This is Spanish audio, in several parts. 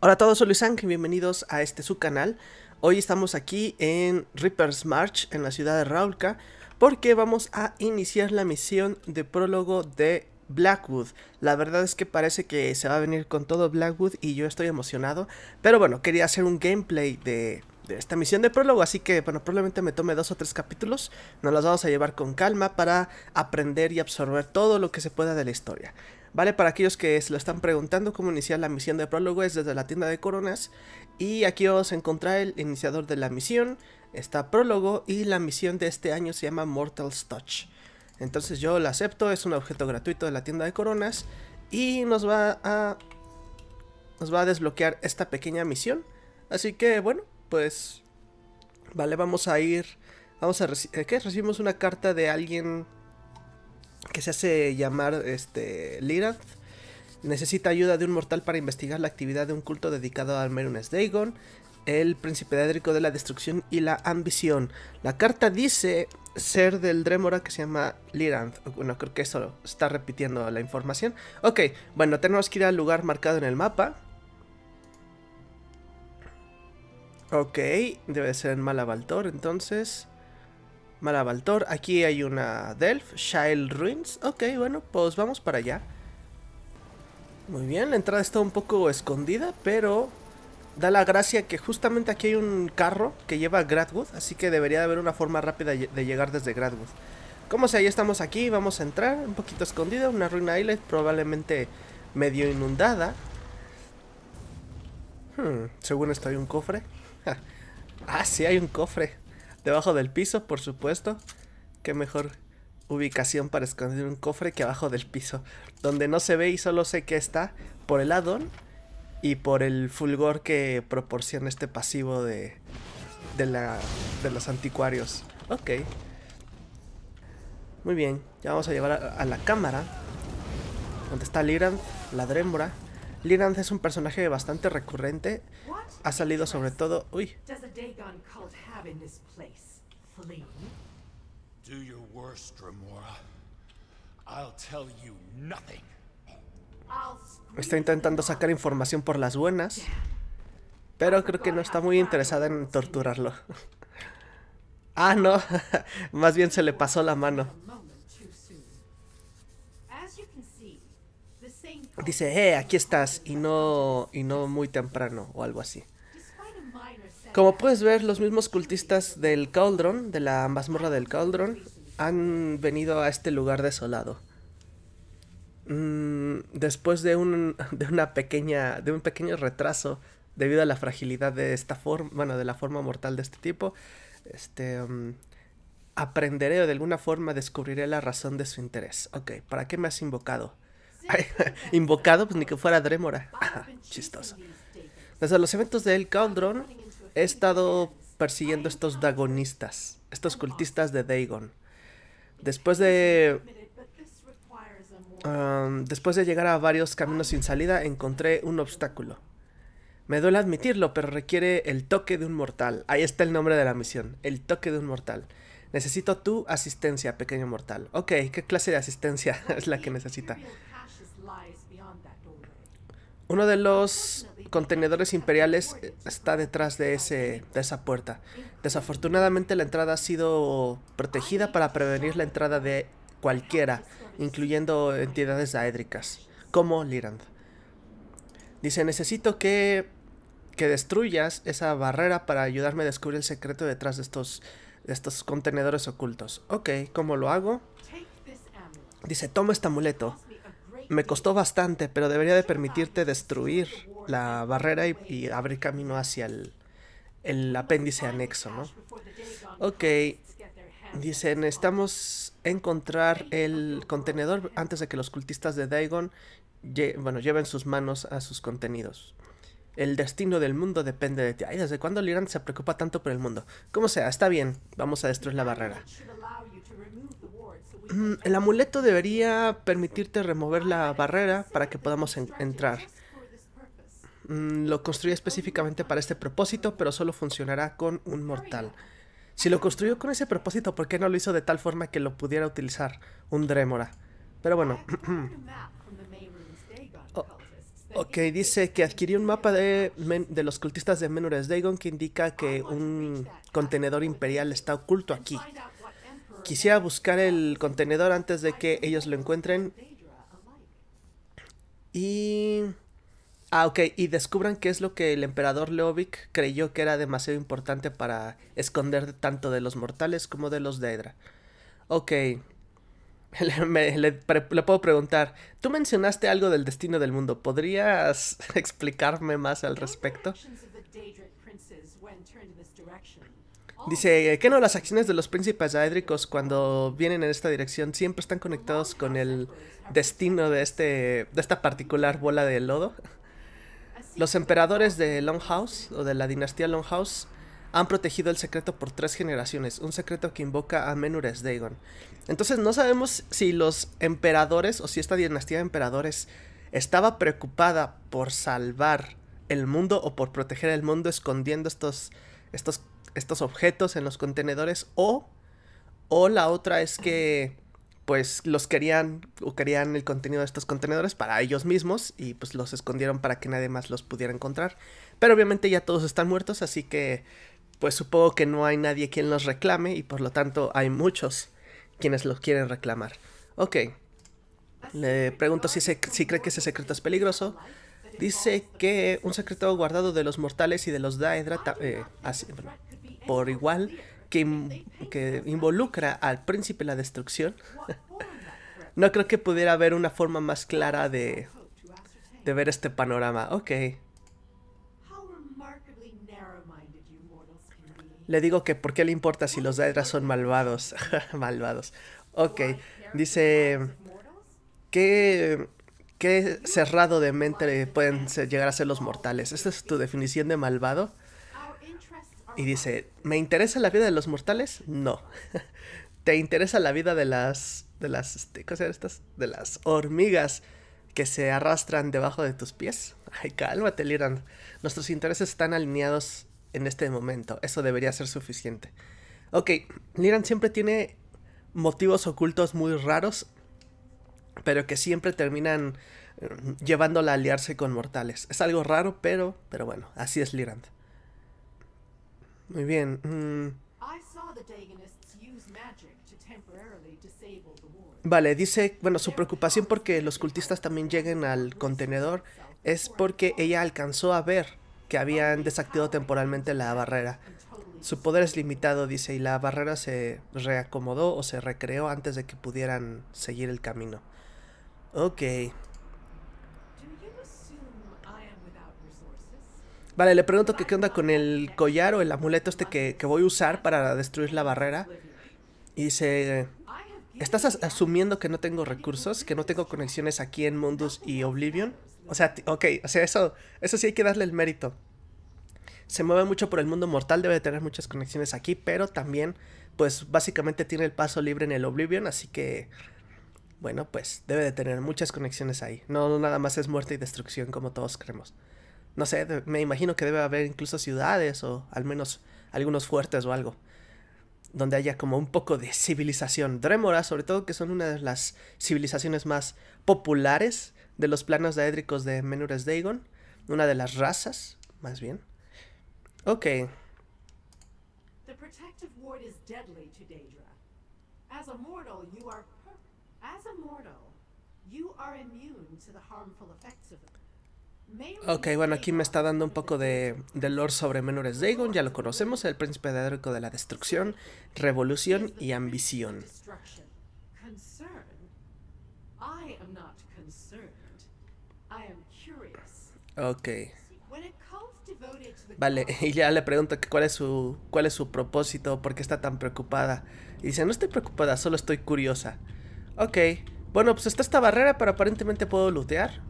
Hola a todos, soy Luis y bienvenidos a este su canal. Hoy estamos aquí en Reaper's March, en la ciudad de Raulka, porque vamos a iniciar la misión de prólogo de Blackwood. La verdad es que parece que se va a venir con todo Blackwood y yo estoy emocionado. Pero bueno, quería hacer un gameplay de, de esta misión de prólogo, así que bueno, probablemente me tome dos o tres capítulos. Nos los vamos a llevar con calma para aprender y absorber todo lo que se pueda de la historia. Vale, para aquellos que se lo están preguntando, cómo iniciar la misión de prólogo es desde la tienda de coronas. Y aquí vamos a encontrar el iniciador de la misión, está prólogo y la misión de este año se llama Mortal's Touch. Entonces yo la acepto, es un objeto gratuito de la tienda de coronas y nos va a, nos va a desbloquear esta pequeña misión. Así que bueno, pues vale, vamos a ir, vamos a, ¿qué? Recibimos una carta de alguien que se hace llamar este, Lirath, necesita ayuda de un mortal para investigar la actividad de un culto dedicado a Almerunes Dagon, el príncipe hédrico de la destrucción y la ambición. La carta dice ser del Dremora que se llama Liranth Bueno, creo que eso está repitiendo la información. Ok, bueno, tenemos que ir al lugar marcado en el mapa. Ok, debe ser en Malabaltor entonces. Malabaltor. Aquí hay una Delph, Shile Ruins. Ok, bueno, pues vamos para allá. Muy bien, la entrada está un poco escondida, pero da la gracia que justamente aquí hay un carro que lleva a Gradwood, así que debería de haber una forma rápida de llegar desde Gradwood. Como sea, ya estamos aquí, vamos a entrar, un poquito escondida, una ruina islet, probablemente medio inundada. Hmm, según esto hay un cofre. ah, sí, hay un cofre. Debajo del piso, por supuesto. Qué mejor ubicación para esconder un cofre que abajo del piso. Donde no se ve y solo sé que está por el addon y por el fulgor que proporciona este pasivo de, de, la, de los anticuarios. Ok. Muy bien, ya vamos a llevar a, la cámara. Donde está Lirand, la Drembra. Lirand es un personaje bastante recurrente. Ha salido sobre todo... Uy, Está intentando sacar información por las buenas. Pero creo que no está muy interesada en torturarlo. ah, no. Más bien se le pasó la mano. Dice, eh, aquí estás. Y no, y no muy temprano o algo así. Como puedes ver, los mismos cultistas del Cauldron, de la mazmorra del Cauldron, han venido a este lugar desolado. Mm, después de un, de una pequeña, de un pequeño retraso debido a la fragilidad de esta forma, bueno, de la forma mortal de este tipo, este, mm, aprenderé o de alguna forma descubriré la razón de su interés. Ok, ¿para qué me has invocado? invocado, pues ni que fuera Drémora. chistoso. Desde los eventos del Cauldron, he estado persiguiendo estos dagonistas, estos cultistas de Dagon. Después de... Um, después de llegar a varios caminos sin salida, encontré un obstáculo. Me duele admitirlo, pero requiere el toque de un mortal. Ahí está el nombre de la misión, el toque de un mortal. Necesito tu asistencia, pequeño mortal. Ok, ¿qué clase de asistencia es la que necesita? Uno de los contenedores imperiales eh, está detrás de, ese, esa puerta. Desafortunadamente la entrada ha sido protegida para prevenir la entrada de cualquiera, incluyendo entidades daédricas, como Lirand. Dice, necesito que, que destruyas esa barrera para ayudarme a descubrir el secreto detrás de estos, de estos contenedores ocultos. Ok, ¿cómo lo hago? Dice, toma este amuleto. Me costó bastante, pero debería de permitirte destruir la barrera y, abre abrir camino hacia el, apéndice anexo, ¿no? Ok, dice, necesitamos encontrar el contenedor antes de que los cultistas de Daigon bueno, lleven sus manos a sus contenidos. El destino del mundo depende de ti. Ay, ¿desde cuándo Liran se preocupa tanto por el mundo? Como sea, está bien, vamos a destruir la barrera. Mm, el amuleto debería permitirte remover la barrera para que podamos entrar. Mm, lo construí específicamente para este propósito, pero solo funcionará con un mortal. Si lo construyó con ese propósito, ¿por qué no lo hizo de tal forma que lo pudiera utilizar un Dremora? Pero bueno. Oh, ok, dice que adquirió un mapa de, los cultistas de Menures Dagon que indica que un contenedor imperial está oculto aquí. Quisiera buscar el contenedor antes de que ellos lo encuentren. Y... Ah, ok, y descubran qué es lo que el emperador Leovic creyó que era demasiado importante para esconder tanto de los mortales como de los Daedra. Ok, le, puedo preguntar, tú mencionaste algo del destino del mundo, ¿podrías explicarme más al respecto? Dice que no, las acciones de los príncipes daédricos cuando vienen en esta dirección siempre están conectados con el destino de, este, de esta particular bola de lodo. Los emperadores de Longhouse, o de la dinastía Longhouse, han protegido el secreto por tres generaciones, un secreto que invoca a Menures Dagon. Entonces no sabemos si los emperadores o si esta dinastía de emperadores estaba preocupada por salvar el mundo o por proteger el mundo escondiendo estos, estos, estos objetos en los contenedores o, o la otra es que pues los querían o querían el contenido de estos contenedores para ellos mismos y pues los escondieron para que nadie más los pudiera encontrar. Pero obviamente ya todos están muertos, así que pues supongo que no hay nadie quien los reclame y por lo tanto hay muchos quienes los quieren reclamar. Ok, le pregunto si, se, si cree que ese secreto es peligroso. Dice que un secreto guardado de los mortales y de los Daedra eh, por igual que, involucra al príncipe la destrucción, no creo que pudiera haber una forma más clara de, ver este panorama. Ok. Le digo que por qué le importa si los Daedras son malvados. malvados. Ok. Dice... ¿Qué, cerrado de mente pueden llegar a ser los mortales? ¿Esta es tu definición de malvado? Y dice, ¿me interesa la vida de los mortales? No. ¿Te interesa la vida de las... de las... Este, estas? De las hormigas que se arrastran debajo de tus pies? Ay, cálmate, Liran. Nuestros intereses están alineados en este momento. Eso debería ser suficiente. Ok, Liran siempre tiene motivos ocultos muy raros, pero que siempre terminan eh, llevándola a aliarse con mortales. Es algo raro, pero, pero bueno, así es Lirand. Muy bien. Mm. Vale, dice, bueno, su preocupación porque los cultistas también lleguen al contenedor es porque ella alcanzó a ver que habían desactivado temporalmente la barrera. Su poder es limitado, dice, y la barrera se reacomodó o se recreó antes de que pudieran seguir el camino. Ok. Vale, le pregunto qué onda con el collar o el amuleto este que, voy a usar para destruir la barrera. Y dice, ¿estás asumiendo que no tengo recursos, que no tengo conexiones aquí en Mundus y Oblivion? O sea, ok, o sea, eso, eso sí hay que darle el mérito. Se mueve mucho por el mundo mortal, debe de tener muchas conexiones aquí, pero también, pues básicamente tiene el paso libre en el Oblivion, así que, bueno, pues debe de tener muchas conexiones ahí. No nada más es muerte y destrucción como todos creemos no sé, me imagino que debe haber incluso ciudades o al menos algunos fuertes o algo. Donde haya como un poco de civilización. Dremora, sobre todo, que son una de las civilizaciones más populares de los planos daédricos de Menures Dagon. Una de las razas, más bien. Ok. The protective ward is deadly to Daedra. As a mortal, you are a mortal, you are immune to the harmful effects of Ok, bueno, aquí me está dando un poco de, lore sobre Menores Dagon, ya lo conocemos, el príncipe hedérico de la destrucción, revolución y ambición. Ok. Vale, y ya le pregunto que cuál es su cuál es su propósito, por qué está tan preocupada. Y dice, no estoy preocupada, solo estoy curiosa. Ok, bueno, pues está esta barrera, pero aparentemente puedo lootear.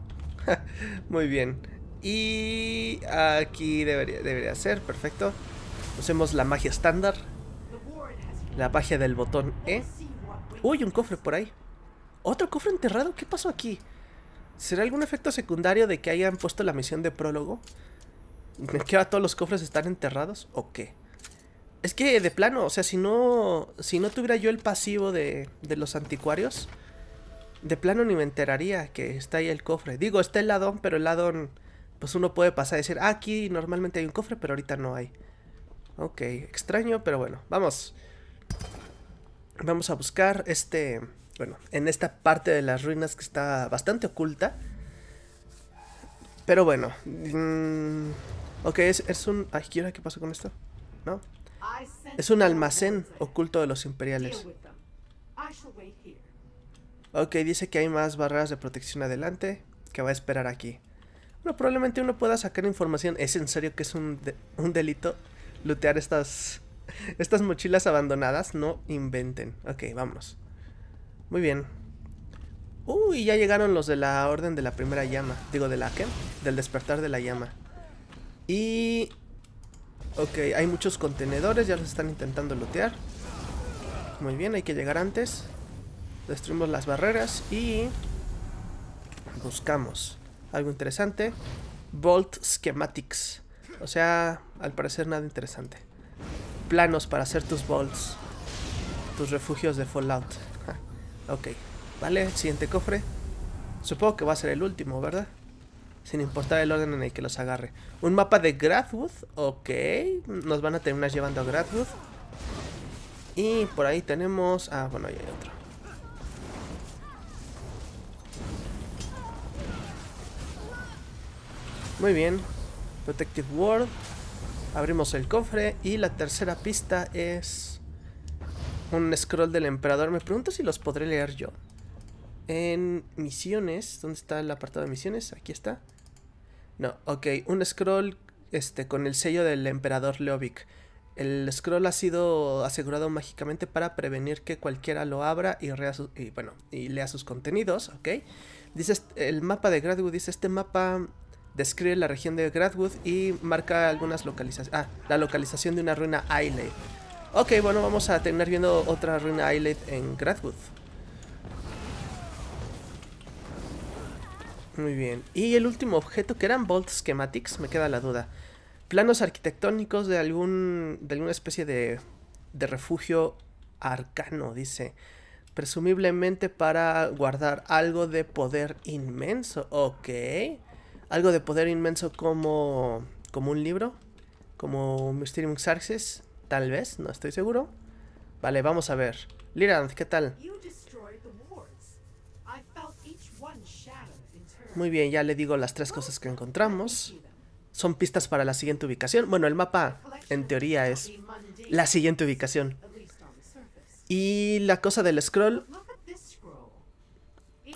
Muy bien. Y aquí debería, ser, perfecto. Usemos la magia estándar. La magia del botón E. Uy, un cofre por ahí. ¿Otro cofre enterrado? ¿Qué pasó aquí? ¿Será algún efecto secundario de que hayan puesto la misión de prólogo? ¿Que queda todos los cofres están enterrados o qué? Es que de plano, o sea, si no, si no tuviera yo el pasivo de, de los anticuarios, de plano ni me enteraría que está ahí el cofre. Digo, está el ladón, pero el ladón, pues uno puede pasar y decir, ah, aquí normalmente hay un cofre, pero ahorita no hay. Ok, extraño, pero bueno, vamos. Vamos a buscar este, bueno, en esta parte de las ruinas que está bastante oculta. Pero bueno, mm, ok, es, un... Ay, ¿qué, ¿qué pasó con esto? ¿No? Es un almacén oculto de los imperiales. Ok, dice que hay más barreras de protección adelante, que va a esperar aquí. Bueno, probablemente uno pueda sacar información. ¿Es en serio que es un, delito lootear estas, estas mochilas abandonadas? No inventen. Ok, vamos Muy bien. Uy, ya llegaron los de la orden de la primera llama. Digo, de la ¿qué? Del despertar de la llama. Y... Ok, hay muchos contenedores, ya los están intentando lootear. Muy bien, hay que llegar antes. Destruimos las barreras y buscamos algo interesante. Bolt Schematics. O sea, al parecer nada interesante. Planos para hacer tus bolts. Tus refugios de Fallout. ok. Vale, siguiente cofre. Supongo que va a ser el último, ¿verdad? Sin importar el orden en el que los agarre. Un mapa de Grathwood, Ok. Nos van a terminar llevando a Grathwood Y por ahí tenemos... Ah, bueno, ahí hay otro. Muy bien. Protective World. Abrimos el cofre. Y la tercera pista es... Un scroll del emperador. Me pregunto si los podré leer yo. En misiones. ¿Dónde está el apartado de misiones? Aquí está. No, ok. Un scroll este, con el sello del emperador Leovic. El scroll ha sido asegurado mágicamente para prevenir que cualquiera lo abra y, y lea sus contenidos, ¿ok? Dice, el mapa de Gradwood dice, este mapa Describe la región de Gradwood y marca algunas localizaciones. Ah, la localización de una ruina isle. Ok, bueno, vamos a terminar viendo otra ruina isle en Gradwood. Muy bien. Y el último objeto, que eran Bolt Schematics, me queda la duda. Planos arquitectónicos de algún. de alguna especie de. de refugio arcano, dice. Presumiblemente para guardar algo de poder inmenso. Ok algo de poder inmenso como, como un libro, como Mysterium Xerxes, tal vez, no estoy seguro. Vale, vamos a ver. Lirand, ¿qué tal? Muy bien, ya le digo las tres cosas que encontramos. Son pistas para la siguiente ubicación. Bueno, el mapa, en teoría, es la siguiente ubicación. Y la cosa del scroll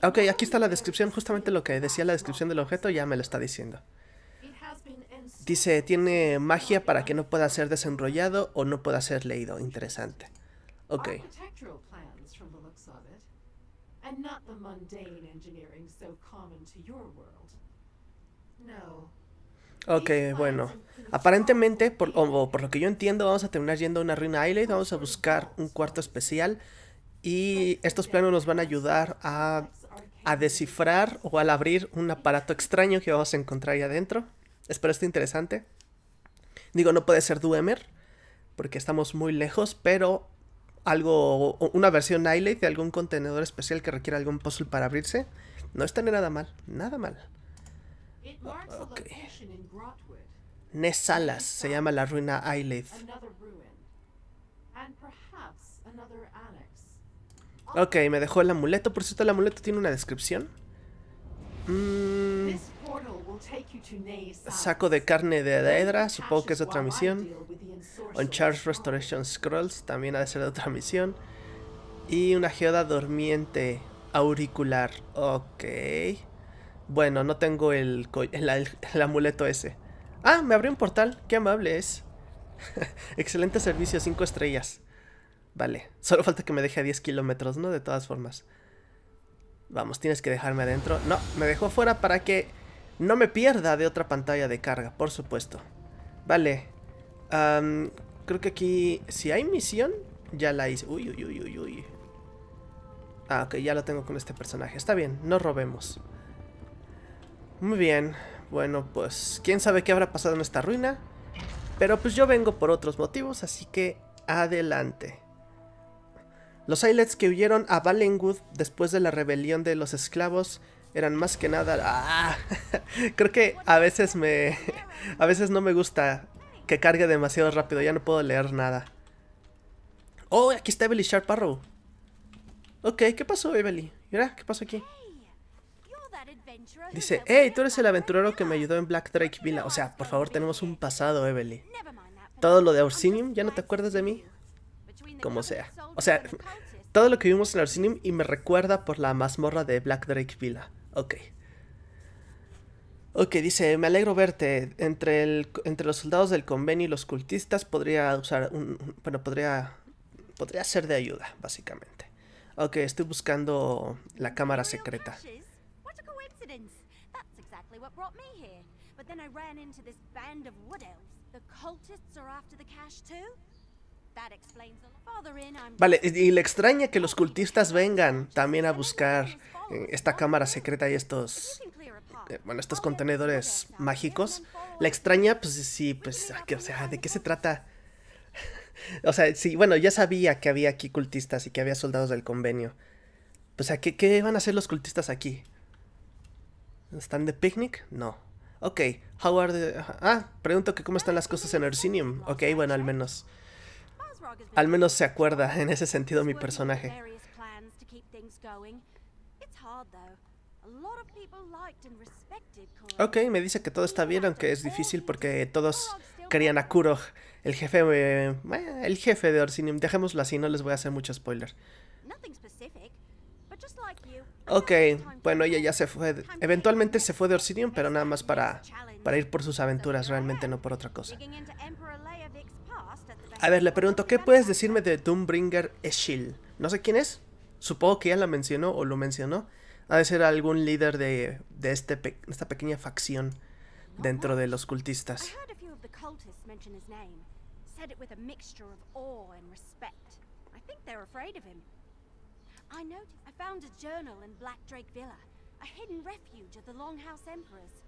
Ok, aquí está la descripción, justamente lo que decía la descripción del objeto ya me lo está diciendo. Dice, tiene magia para que no pueda ser desenrollado o no pueda ser leído. Interesante. Ok. Ok, bueno. Aparentemente, por, o, por lo que yo entiendo, vamos a terminar yendo a una ruina island, vamos a buscar un cuarto especial y estos planos nos van a ayudar a a descifrar o al abrir un aparato extraño que vamos a encontrar ahí adentro. Espero esté interesante. Digo, no puede ser Duemer, porque estamos muy lejos, pero algo, una versión Nylate de algún contenedor especial que requiera algún puzzle para abrirse, no ni nada mal, nada mal. Nesalas se llama la ruina Eyelith. Ok, me dejó el amuleto. Por cierto, el amuleto tiene una descripción. Mm, saco de carne de Daedra, supongo que es otra misión. Uncharged Restoration Scrolls, también ha de ser de otra misión. Y una geoda dormiente auricular, ok. Bueno, no tengo el, amuleto ese. Ah, me abrió un portal, qué amable es. Excelente servicio, 5 estrellas. Vale, solo falta que me deje a 10 kilómetros, ¿no? De todas formas. Vamos, tienes que dejarme adentro. No, me dejó fuera para que no me pierda de otra pantalla de carga, por supuesto. Vale. creo que aquí, si hay misión, ya la hice. Uy, uy, uy, uy, uy. Ah, ok, ya lo tengo con este personaje. Está bien, no robemos. Muy bien. Bueno, pues, quién sabe qué habrá pasado en esta ruina. Pero pues yo vengo por otros motivos, así que adelante. Los Islets que huyeron a Valenwood después de la rebelión de los esclavos eran más que nada... ¡Ah! Creo que a veces me... a veces no me gusta que cargue demasiado rápido, ya no puedo leer nada. ¡Oh! Aquí está Evelyn Sharparrow. Ok, ¿qué pasó, Evelyn? Mira, ¿qué pasó aquí? Dice, hey, tú eres el aventurero que me ayudó en Black Drake Villa. O sea, por favor, tenemos un pasado, Evelyn. Todo lo de Orsinium, ¿ya no te acuerdas de mí? como sea. O sea, todo lo que vimos en Arcinium y me recuerda por la mazmorra de Black Drake Villa. Ok. Ok, dice, me alegro verte. Entre, el, entre los soldados del convenio y los cultistas podría usar un... Bueno, podría... Podría ser de ayuda, básicamente. Ok, estoy buscando la cámara secreta. Vale, y le extraña que los cultistas vengan también a buscar eh, esta cámara secreta y estos eh, bueno, estos contenedores mágicos. La extraña, pues sí, pues, o sea, ¿de qué se trata? o sea, sí, bueno, ya sabía que había aquí cultistas y que había soldados del convenio. O pues, sea, ¿qué, qué van a hacer los cultistas aquí? ¿Están de picnic? No. Ok, how Ah, pregunto que cómo están las cosas en Ursinium. Ok, bueno, al menos. Al menos se acuerda en ese sentido mi personaje. Ok, me dice que todo está bien, aunque es difícil porque todos querían a Kuroh, El jefe, eh, eh, el jefe de Orsinium, dejémoslo así, no les voy a hacer mucho spoiler. Ok, bueno, ella ya se fue. Eventualmente se fue de Orsinium, pero nada más para, para ir por sus aventuras, realmente no por otra cosa. A ver, le pregunto, ¿qué puedes decirme de Doombringer Eshil? No sé quién es. Supongo que ya la mencionó o lo mencionó. Ha de ser algún líder de, de este esta pequeña facción dentro de los cultistas. I noticed I found a journal in Black Drake Villa, a hidden refuge of the Longhouse Emperors.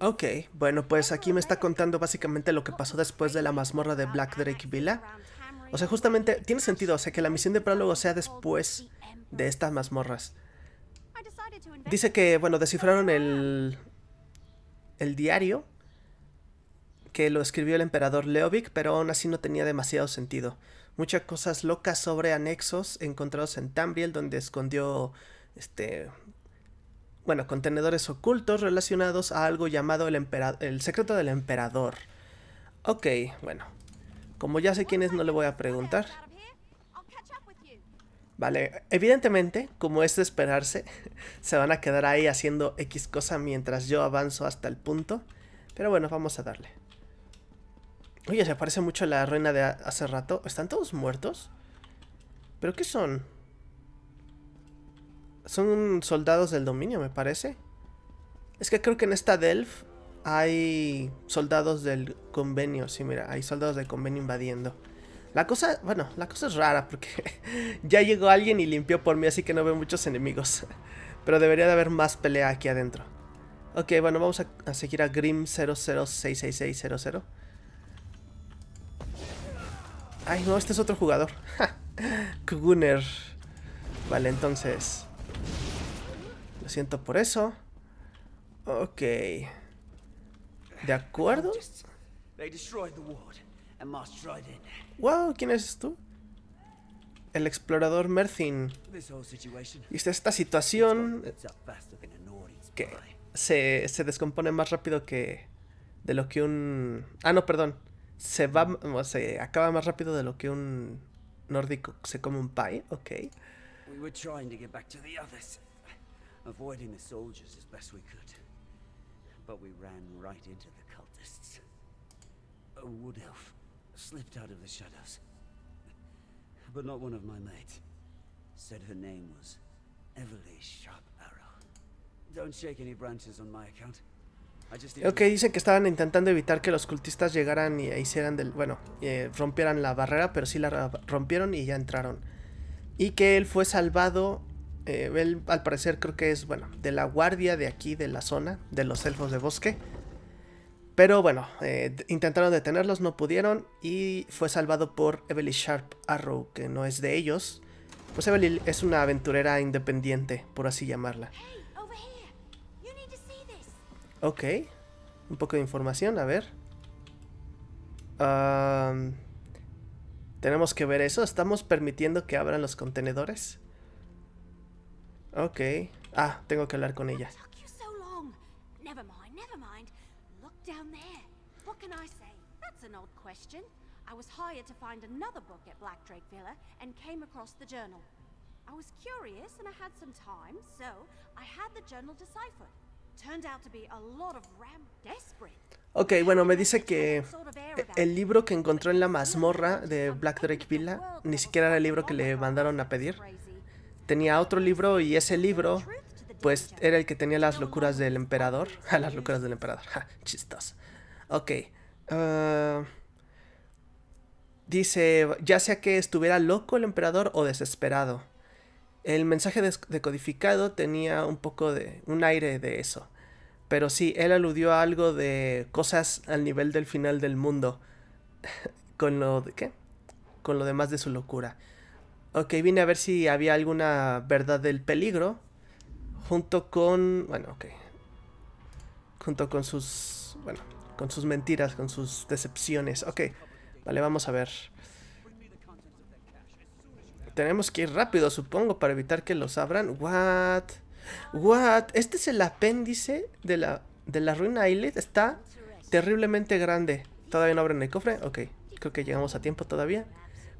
Ok, bueno, pues oh, aquí me está contando básicamente lo que pasó después de la mazmorra de Black Drake Villa. O sea, justamente tiene sentido, o sea, que la misión de prólogo sea después de estas mazmorras. Dice que, bueno, descifraron el, el diario que lo escribió el emperador Leovic, pero aún así no tenía demasiado sentido. Muchas cosas locas sobre anexos encontrados en Tamriel, donde escondió este, bueno, contenedores ocultos relacionados a algo llamado el, el secreto del emperador. Ok, bueno. Como ya sé quién es, no le voy a preguntar. Vale, evidentemente, como es de esperarse, se van a quedar ahí haciendo X cosa mientras yo avanzo hasta el punto. Pero bueno, vamos a darle. Oye, se parece mucho a la reina de hace rato. ¿Están todos muertos? ¿Pero qué son? Son soldados del dominio, me parece. Es que creo que en esta Delf hay soldados del convenio. Sí, mira, hay soldados del convenio invadiendo. La cosa, bueno, la cosa es rara porque ya llegó alguien y limpió por mí, así que no veo muchos enemigos. Pero debería de haber más pelea aquí adentro. Ok, bueno, vamos a, seguir a Grim 0066600 Ay, no, este es otro jugador. Kuguner. Vale, entonces siento por eso. Ok. ¿De acuerdo? Wow, ¿quién es tú? El explorador Merthin. Y esta, situación que se, se, descompone más rápido que de lo que un... Ah, no, perdón. Se va, se acaba más rápido de lo que un nórdico se come un pie. Ok avoiding the soldiers as best we could. But we ran right into the cultists. A wood elf slipped out of the shadows. But not one of my mates. Said her name was Everly Sharp Arrow. Don't shake any branches on my account. Ok, dice que estaban intentando evitar que los cultistas llegaran y hicieran del... Bueno, eh, rompieran la barrera, pero sí la rompieron y ya entraron. Y que él fue salvado eh, él al parecer creo que es, bueno, de la guardia de aquí, de la zona, de los elfos de bosque. Pero bueno, eh, intentaron detenerlos, no pudieron y fue salvado por Evelyn Sharp Arrow, que no es de ellos. Pues Evelyn es una aventurera independiente, por así llamarla. Ok, un poco de información, a ver. tenemos que ver eso, estamos permitiendo que abran los contenedores. Ok. Ah, tengo que hablar con ella. I was hired to find another book at Black Drake Villa and came across the journal. I was curious and I had some time, so I had the journal deciphered. Turned out to be a lot of ram desperate. Okay, bueno, me dice que el libro que encontró en la mazmorra de Black Drake Villa ni siquiera era el libro que le mandaron a pedir tenía otro libro y ese libro pues era el que tenía las locuras del emperador. las locuras del emperador. chistos. Ok. Eh, dice, ya sea que estuviera loco el emperador o desesperado. El mensaje decodificado tenía un poco de... un aire de eso. Pero sí, él aludió a algo de cosas al nivel del final del mundo. con lo de... ¿Qué? Con lo demás de su locura. Ok, vine a ver si había alguna verdad del peligro. Junto con... Bueno, ok. Junto con sus... Bueno, con sus mentiras, con sus decepciones. Ok, vale, vamos a ver. Tenemos que ir rápido, supongo, para evitar que los abran. What? What? Este es el apéndice de la, de la ruina Islet. Está terriblemente grande. ¿Todavía no abren el cofre? Ok, creo que llegamos a tiempo todavía.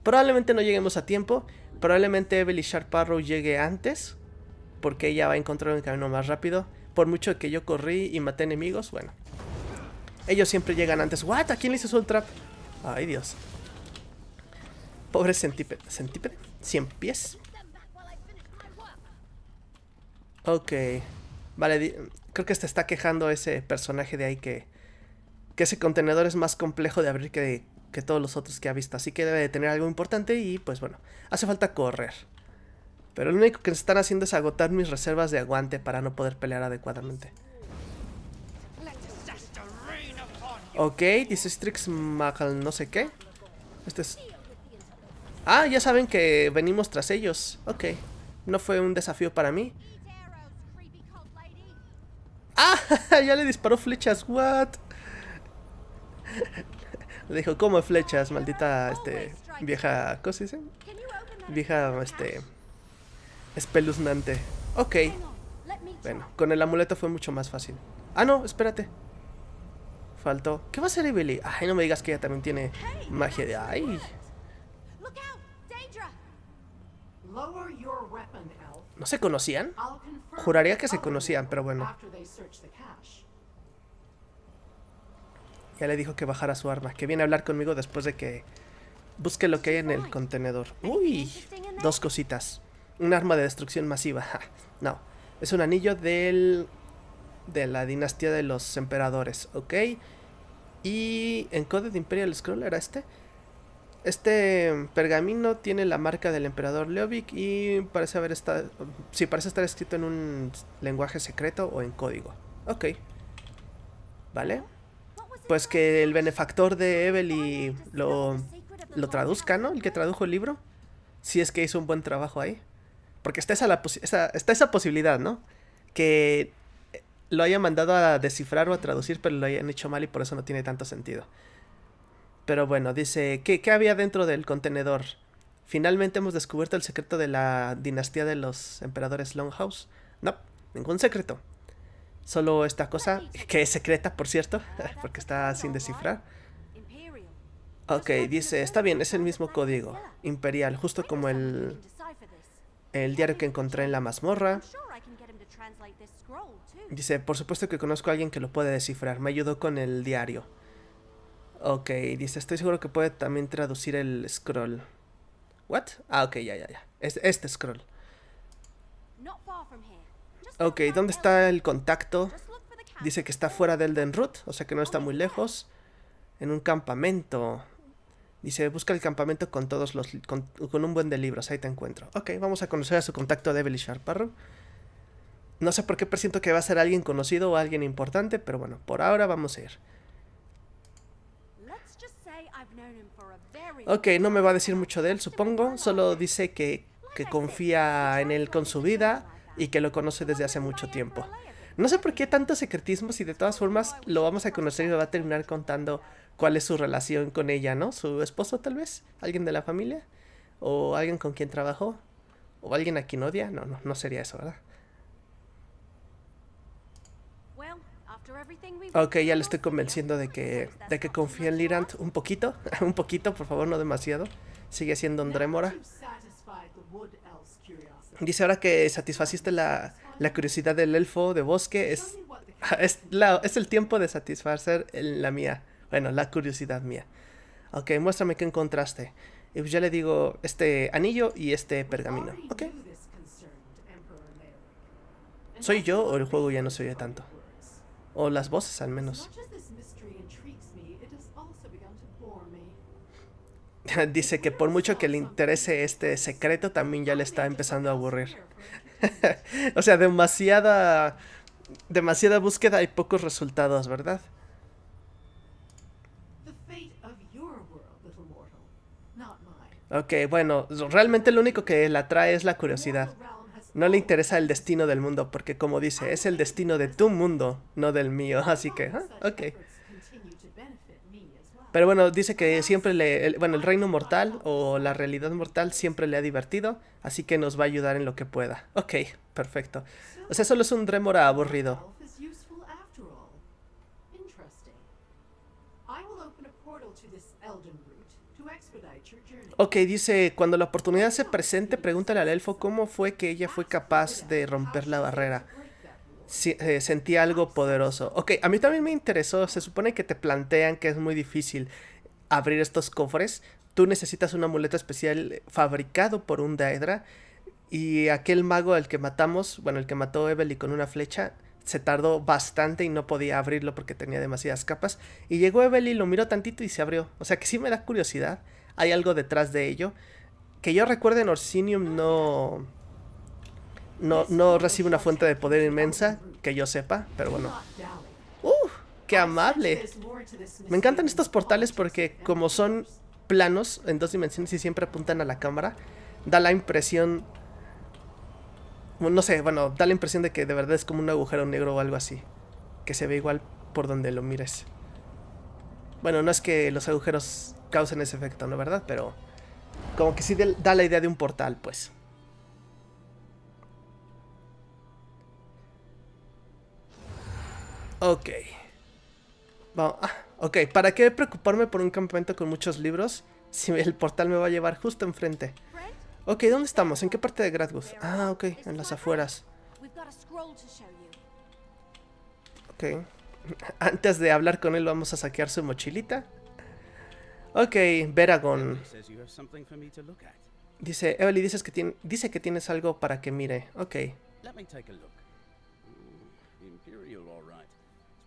Probablemente no lleguemos a tiempo. Probablemente Evelyn Sharparrow llegue antes. Porque ella va a encontrar un camino más rápido. Por mucho que yo corrí y maté enemigos, bueno. Ellos siempre llegan antes. ¿What? ¿A quién le hizo Soul Trap? Ay, Dios. Pobre centípede. ¿Centípede? ¿Cien pies? Ok. Vale, creo que se está quejando ese personaje de ahí que... Que ese contenedor es más complejo de abrir que, que todos los otros que ha visto. Así que debe de tener algo importante y pues bueno, hace falta correr. Pero lo único que están haciendo es agotar mis reservas de aguante para no poder pelear adecuadamente. Ok, dice Strix no sé qué. Este es... Ah, ya saben que venimos tras ellos. Ok, no fue un desafío para mí. ¡Ah! ya le disparó flechas, what? Le dijo, ¿cómo flechas, maldita este, vieja... ¿Cómo se dice? Vieja, este... Espeluznante. Ok. Bueno, con el amuleto fue mucho más fácil. Ah, no, espérate. Faltó. ¿Qué va a hacer Evelyn? Ay, no me digas que ella también tiene magia de... ¡Ay! ¿No se conocían? Juraría que se conocían, pero bueno. Ya le dijo que bajara su arma, que viene a hablar conmigo después de que busque lo que hay en el contenedor. ¡Uy! Dos cositas. Un arma de destrucción masiva. no, es un anillo del... de la dinastía de los emperadores, ¿ok? Y en Code de Imperial Scroll era este. Este pergamino tiene la marca del emperador Leovic y parece haber estado... Sí, parece estar escrito en un lenguaje secreto o en código. Ok. ¿Vale? pues que el benefactor de Evelyn lo, lo traduzca, ¿no? El que tradujo el libro. Si es que hizo un buen trabajo ahí. Porque está esa, está esa posibilidad, ¿no? Que lo hayan mandado a descifrar o a traducir, pero lo hayan hecho mal y por eso no tiene tanto sentido. Pero bueno, dice, ¿qué, qué había dentro del contenedor? Finalmente hemos descubierto el secreto de la dinastía de los emperadores Longhouse. No, ningún secreto. Solo esta cosa, que es secreta, por cierto, porque está sin descifrar. Ok, dice, está bien, es el mismo código, imperial, justo como el, el diario que encontré en la mazmorra. Dice, por supuesto que conozco a alguien que lo puede descifrar, me ayudó con el diario. Ok, dice, estoy seguro que puede también traducir el scroll. ¿What? Ah, ok, ya, ya, ya. Es, este scroll. Ok, ¿dónde está el contacto? Dice que está fuera del Denrut, o sea que no está muy lejos. En un campamento. Dice, busca el campamento con todos los con, un buen de libros, ahí te encuentro. Ok, vamos a conocer a su contacto de Belishar No sé por qué presiento que va a ser alguien conocido o alguien importante, pero bueno, por ahora vamos a ir. Ok, no me va a decir mucho de él, supongo. Solo dice que, que confía en él con su vida y que lo conoce desde hace mucho tiempo. No sé por qué tantos secretismos y de todas formas lo vamos a conocer y me va a terminar contando cuál es su relación con ella, ¿no? Su esposo tal vez, alguien de la familia o alguien con quien trabajó o alguien a quien odia. No, no, no sería eso, ¿verdad? Ok, ya le estoy convenciendo de que, de que confía en Lirant un poquito, un poquito, por favor, no demasiado. Sigue siendo un Dremora. Dice ahora que satisfaciste la, curiosidad del elfo de bosque. Es, es, la, es el tiempo de satisfacer la mía. Bueno, la curiosidad mía. Ok, muéstrame qué encontraste. Y pues ya le digo este anillo y este pergamino. Ok. ¿Soy yo o el juego ya no se oye tanto? O las voces al menos. dice que por mucho que le interese este secreto, también ya le está empezando a aburrir. o sea, demasiada, demasiada búsqueda y pocos resultados, ¿verdad? Ok, bueno, realmente lo único que la atrae es la curiosidad. No le interesa el destino del mundo, porque como dice, es el destino de tu mundo, no del mío, así que, ah, ok. Pero bueno, dice que siempre le. bueno, el reino mortal o la realidad mortal siempre le ha divertido, así que nos va a ayudar en lo que pueda. Ok, perfecto. O sea, solo es un Dremora aburrido. Ok, dice, cuando la oportunidad se presente, pregúntale al elfo cómo fue que ella fue capaz de romper la barrera. Eh, sentí algo poderoso. Ok, a mí también me interesó, se supone que te plantean que es muy difícil abrir estos cofres. Tú necesitas un amuleto especial fabricado por un Daedra. Y aquel mago al que matamos, bueno, el que mató a Evely con una flecha, se tardó bastante y no podía abrirlo porque tenía demasiadas capas. Y llegó Evelyn, lo miró tantito y se abrió. O sea que sí me da curiosidad. Hay algo detrás de ello. Que yo recuerdo en Orsinium no no, no recibe una fuente de poder inmensa, que yo sepa, pero bueno. ¡Uh! ¡Qué amable! Me encantan estos portales porque como son planos en dos dimensiones y siempre apuntan a la cámara, da la impresión... No sé, bueno, da la impresión de que de verdad es como un agujero negro o algo así. Que se ve igual por donde lo mires. Bueno, no es que los agujeros causen ese efecto, ¿no? ¿Verdad? Pero como que sí da la idea de un portal, pues. Ok. Vamos. Ah, ok, ¿para qué preocuparme por un campamento con muchos libros si el portal me va a llevar justo enfrente? Ok, ¿dónde estamos? ¿En qué parte de Gradwood? Ah, ok, en las afueras. Ok. Antes de hablar con él vamos a saquear su mochilita. Ok, Veragon. Dice, Evelyn, dices que tiene, dice que tienes algo para que mire. Ok.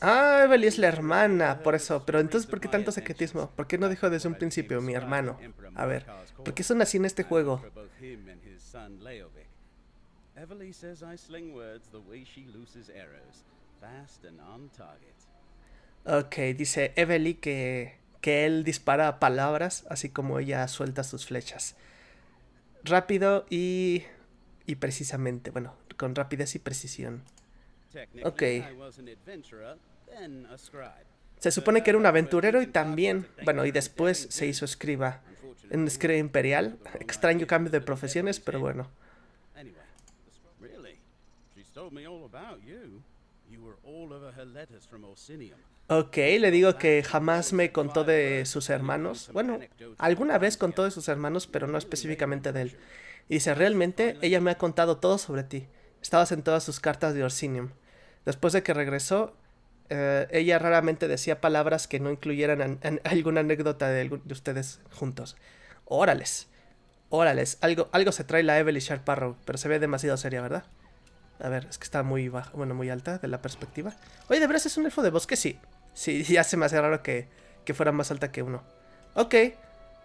Ah, Evelyn es la hermana, por eso. Pero entonces, ¿por qué tanto secretismo? ¿Por qué no dijo desde un principio, mi hermano? A ver, ¿por qué son así en este juego? Ok, dice Evelyn que, que él dispara palabras, así como ella suelta sus flechas. Rápido y, y precisamente, bueno, con rapidez y precisión. Ok. Se supone que era un aventurero y también, bueno, y después se hizo escriba. en escriba imperial. Extraño cambio de profesiones, pero bueno. Ok, le digo que jamás me contó de sus hermanos. Bueno, alguna vez contó de sus hermanos, pero no específicamente de él. dice, realmente ella me ha contado todo sobre ti. Estabas en todas sus cartas de Orsinium. Después de que regresó, eh, ella raramente decía palabras que no incluyeran alguna anécdota de, ustedes juntos. Órales, órales, algo, algo se trae la Evelyn Sharp pero se ve demasiado seria, ¿verdad? A ver, es que está muy baja, bueno, muy alta de la perspectiva. Oye, ¿de veras es un elfo de bosque? Sí, sí, ya se me hace raro que, que fuera más alta que uno. Ok,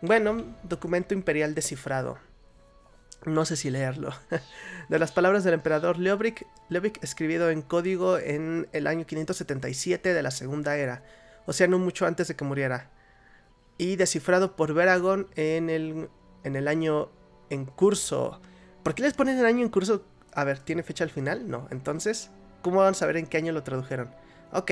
bueno, documento imperial descifrado. No sé si leerlo. De las palabras del emperador Leobric, Leobric escribido en código en el año 577 de la Segunda Era, o sea, no mucho antes de que muriera. Y descifrado por Veragon en el, en el año en curso. ¿Por qué les ponen el año en curso? A ver, ¿tiene fecha al final? No. Entonces, ¿cómo van a saber en qué año lo tradujeron? Ok.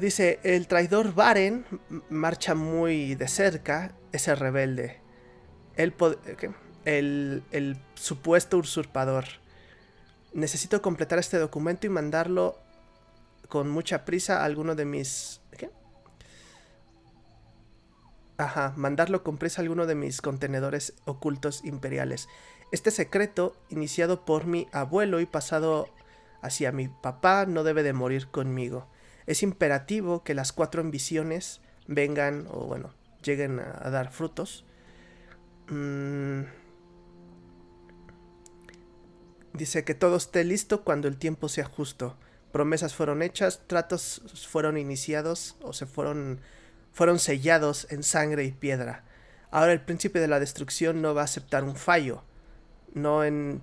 Dice, el traidor Varen marcha muy de cerca, ese rebelde el, el, el supuesto usurpador. Necesito completar este documento y mandarlo con mucha prisa a alguno de mis... ¿Qué? Ajá, mandarlo con prisa a alguno de mis contenedores ocultos imperiales. Este secreto, iniciado por mi abuelo y pasado hacia mi papá, no debe de morir conmigo. Es imperativo que las cuatro ambiciones vengan, o bueno, lleguen a dar frutos. Mm. Dice que todo esté listo cuando el tiempo sea justo. Promesas fueron hechas, tratos fueron iniciados o se fueron, fueron sellados en sangre y piedra. Ahora el príncipe de la destrucción no va a aceptar un fallo, no en,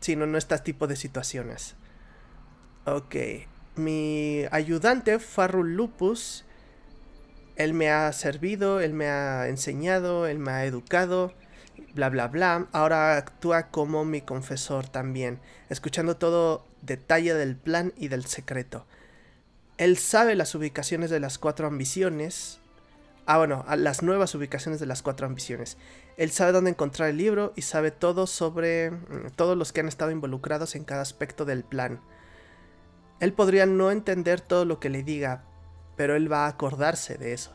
sino en este tipo de situaciones. Ok, mi ayudante Farrul Lupus él me ha servido, él me ha enseñado, él me ha educado, bla, bla, bla. Ahora actúa como mi confesor también, escuchando todo detalle del plan y del secreto. Él sabe las ubicaciones de las cuatro ambiciones. Ah, bueno, las nuevas ubicaciones de las cuatro ambiciones. Él sabe dónde encontrar el libro y sabe todo sobre mm, todos los que han estado involucrados en cada aspecto del plan. Él podría no entender todo lo que le diga, pero él va a acordarse de eso.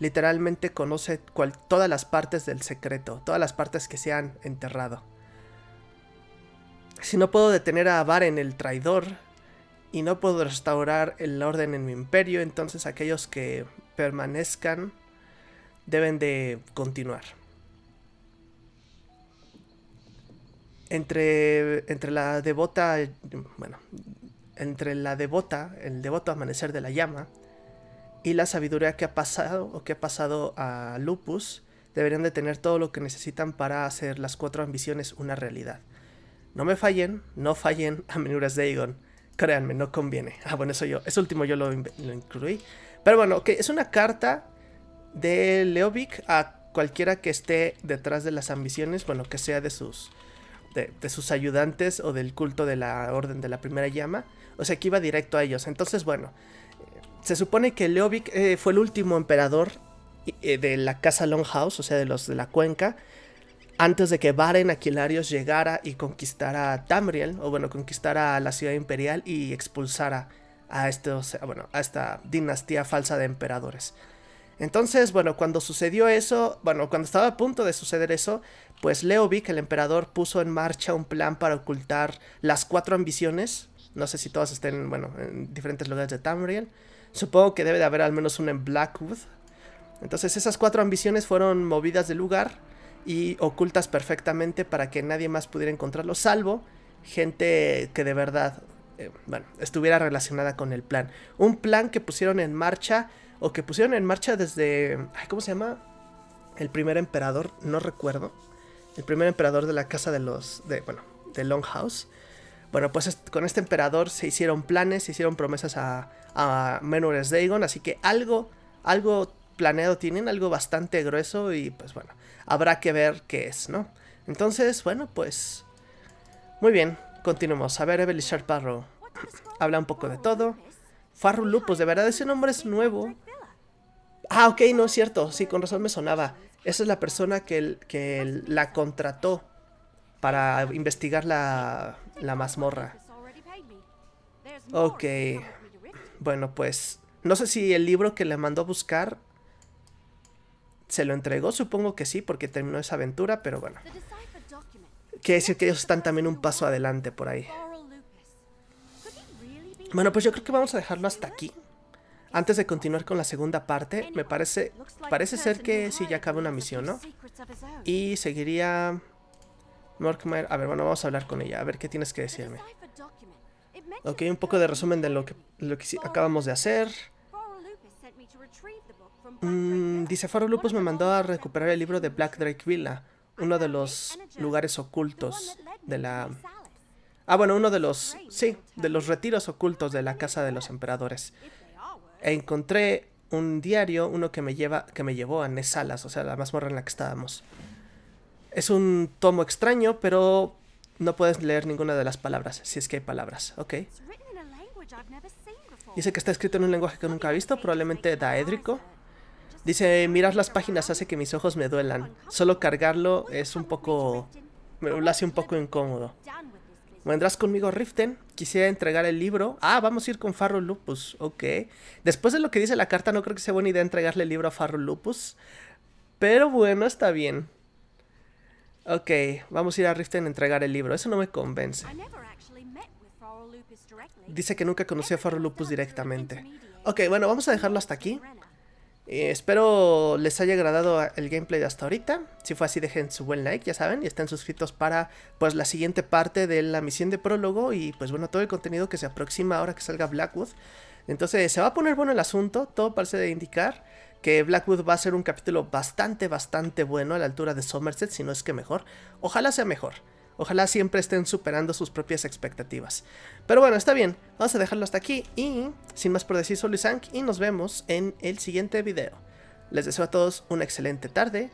Literalmente conoce cual, todas las partes del secreto, todas las partes que se han enterrado. Si no puedo detener a Varen el traidor y no puedo restaurar el orden en mi imperio, entonces aquellos que permanezcan deben de continuar. Entre, entre la devota, bueno, entre la devota, el devoto amanecer de la llama, y la sabiduría que ha pasado o que ha pasado a Lupus deberían de tener todo lo que necesitan para hacer las cuatro ambiciones una realidad. No me fallen, no fallen a Menuras Dagon. Créanme, no conviene. Ah, bueno, eso yo, eso último yo lo, incluí. Pero bueno, que es una carta de Leovic a cualquiera que esté detrás de las ambiciones, bueno, que sea de sus, de, de, sus ayudantes o del culto de la Orden de la Primera Llama. O sea, que iba directo a ellos. Entonces, bueno, se supone que Leovic eh, fue el último emperador eh, de la casa Longhouse, o sea, de los de la cuenca, antes de que Baren Aquilarios llegara y conquistara Tamriel, o bueno, conquistara la ciudad imperial y expulsara a, este, bueno, a esta dinastía falsa de emperadores. Entonces, bueno, cuando sucedió eso, bueno, cuando estaba a punto de suceder eso, pues Leovic, el emperador, puso en marcha un plan para ocultar las cuatro ambiciones. No sé si todas estén, bueno, en diferentes lugares de Tamriel Supongo que debe de haber al menos una en Blackwood. Entonces esas cuatro ambiciones fueron movidas de lugar y ocultas perfectamente para que nadie más pudiera encontrarlo, salvo gente que de verdad, eh, bueno, estuviera relacionada con el plan. Un plan que pusieron en marcha o que pusieron en marcha desde, ay, ¿cómo se llama? El primer emperador, no recuerdo. El primer emperador de la casa de los, de, bueno, de Longhouse. Bueno, pues con este emperador se hicieron planes, se hicieron promesas a, a Menores Dagon, así que algo, algo planeado tienen, algo bastante grueso y pues bueno, habrá que ver qué es, ¿no? Entonces, bueno, pues... Muy bien, continuamos. A ver, Evelyn Parro habla un poco de todo. Farru Lupus, de verdad, ese nombre es nuevo. Ah, ok, no es cierto. Sí, con razón me sonaba. Esa es la persona que, que la contrató para investigar la, la mazmorra. Ok, bueno, pues no sé si el libro que le mandó a buscar se lo entregó, supongo que sí, porque terminó esa aventura, pero bueno. Quiere decir que ellos están también un paso adelante por ahí. Bueno, pues yo creo que vamos a dejarlo hasta aquí. Antes de continuar con la segunda parte, me parece parece ser que sí ya acaba una misión, ¿no? Y seguiría Morkmeyer. A ver, bueno, vamos a hablar con ella, a ver qué tienes que decirme. Ok, un poco de resumen de lo que, acabamos de hacer. Mm, dice, Faro Lupus me mandó a recuperar el libro de Black Drake Villa, uno de los lugares ocultos de la... Ah, bueno, uno de los... Sí, de los retiros ocultos de la Casa de los Emperadores. E encontré un diario, uno que me, lleva, que me llevó a Nesalas, o sea, la mazmorra en la que estábamos. Es un tomo extraño, pero no puedes leer ninguna de las palabras, si es que hay palabras, ¿ok? Dice que está escrito en un lenguaje que nunca he visto, probablemente daédrico. Dice, mirar las páginas hace que mis ojos me duelan. Solo cargarlo es un poco... me lo hace un poco incómodo. ¿Vendrás conmigo, Riften? Quisiera entregar el libro. Ah, vamos a ir con Farro Lupus, ok. Después de lo que dice la carta, no creo que sea buena idea entregarle el libro a Farro Lupus. Pero bueno, está bien. Ok, vamos a ir a Riften a entregar el libro. Eso no me convence. Dice que nunca conocí a Farrell Lupus directamente. Ok, bueno, vamos a dejarlo hasta aquí. Eh, espero les haya agradado el gameplay de hasta ahorita. Si fue así, dejen su buen like, ya saben, y estén suscritos para pues la siguiente parte de la misión de prólogo y pues bueno, todo el contenido que se aproxima ahora que salga Blackwood. Entonces, se va a poner bueno el asunto, todo parece de indicar que Blackwood va a ser un capítulo bastante, bastante bueno a la altura de Somerset, si no es que mejor. Ojalá sea mejor. Ojalá siempre estén superando sus propias expectativas. Pero bueno, está bien. Vamos a dejarlo hasta aquí y sin más por decir, soy Sank y nos vemos en el siguiente video. Les deseo a todos una excelente tarde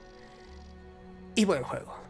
y buen juego.